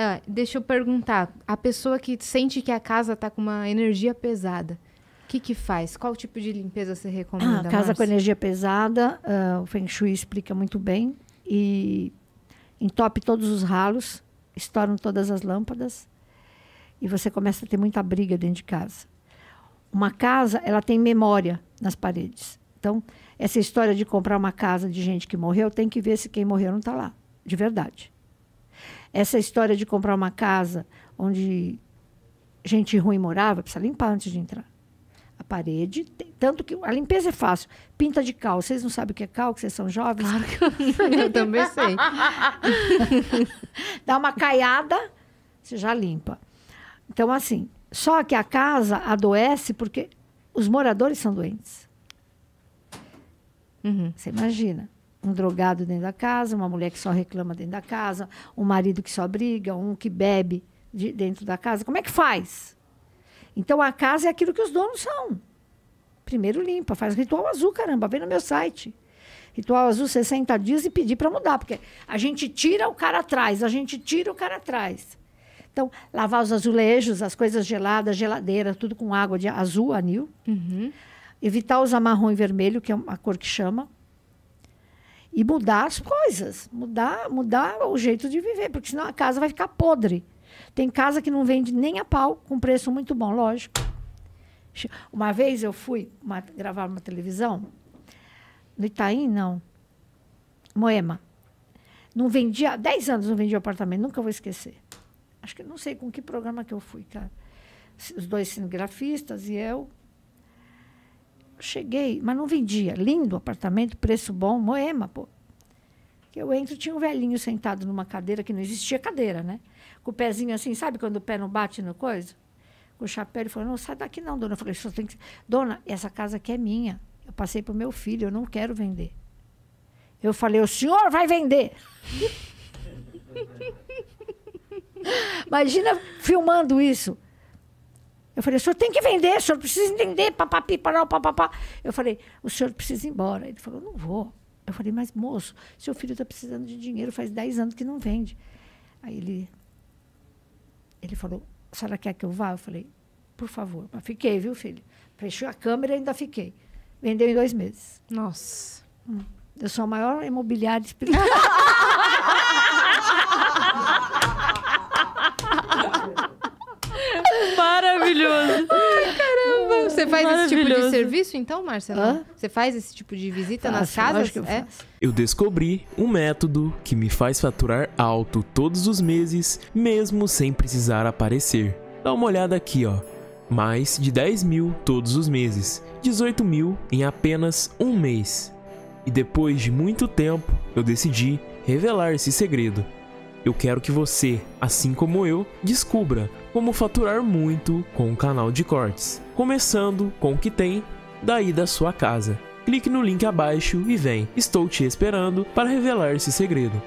É, deixa eu perguntar, a pessoa que sente que a casa está com uma energia pesada, o que, que faz? Qual tipo de limpeza você recomenda? Ah, a casa com energia pesada, uh, o Feng Shui explica muito bem. E entope todos os ralos, estouram todas as lâmpadas e você começa a ter muita briga dentro de casa. Uma casa, ela tem memória nas paredes. Então, essa história de comprar uma casa de gente que morreu, tem que ver se quem morreu não está lá, de verdade. Essa história de comprar uma casa onde gente ruim morava, precisa limpar antes de entrar. A parede, tem, tanto que a limpeza é fácil. Pinta de cal. Vocês não sabem o que é cal, que vocês são jovens? Claro que eu, eu também sei. Dá uma caiada, você já limpa. Então, assim, só que a casa adoece porque os moradores são doentes. Uhum. Você imagina um drogado dentro da casa, uma mulher que só reclama dentro da casa, um marido que só briga, um que bebe de dentro da casa. Como é que faz? Então a casa é aquilo que os donos são. Primeiro limpa, faz ritual azul, caramba, vem no meu site. Ritual azul 60 dias e pedir para mudar, porque a gente tira o cara atrás, a gente tira o cara atrás. Então, lavar os azulejos, as coisas geladas, geladeira, tudo com água de azul, anil. Uhum. Evitar usar marrom e vermelho, que é uma cor que chama e mudar as coisas, mudar, mudar o jeito de viver, porque senão a casa vai ficar podre. Tem casa que não vende nem a pau, com preço muito bom, lógico. Uma vez eu fui uma, gravar uma televisão, no Itaim, não, Moema. Não vendia, 10 anos não vendia apartamento, nunca vou esquecer. Acho que não sei com que programa que eu fui, cara. Os dois cinegrafistas e eu. Cheguei, mas não vendia. Lindo apartamento, preço bom, Moema, pô. Que eu entro, tinha um velhinho sentado numa cadeira que não existia cadeira, né? Com o pezinho assim, sabe quando o pé não bate no coisa? Com o chapéu, ele falou: "Não sai daqui não, dona". Eu falei: "Só tem que Dona, essa casa aqui é minha. Eu passei pro meu filho, eu não quero vender". Eu falei: "O senhor vai vender". Imagina filmando isso. Eu falei, o senhor tem que vender, o senhor precisa entender, papapi, papapá. Eu falei, o senhor precisa ir embora. Ele falou, não vou. Eu falei, mas moço, seu filho está precisando de dinheiro, faz 10 anos que não vende. Aí ele, ele falou, a senhora quer é que eu vá? Eu falei, por favor. Mas fiquei, viu, filho? Fechou a câmera e ainda fiquei. Vendeu em dois meses. Nossa. Hum. Eu sou a maior imobiliária espiritual. faz esse tipo de serviço, então, Marcelo Você faz esse tipo de visita faço, nas casas? Eu, é? eu descobri um método que me faz faturar alto todos os meses, mesmo sem precisar aparecer. Dá uma olhada aqui, ó. Mais de 10 mil todos os meses, 18 mil em apenas um mês. E depois de muito tempo, eu decidi revelar esse segredo. Eu quero que você, assim como eu, descubra como faturar muito com o canal de cortes, começando com o que tem daí da sua casa. Clique no link abaixo e vem, estou te esperando para revelar esse segredo.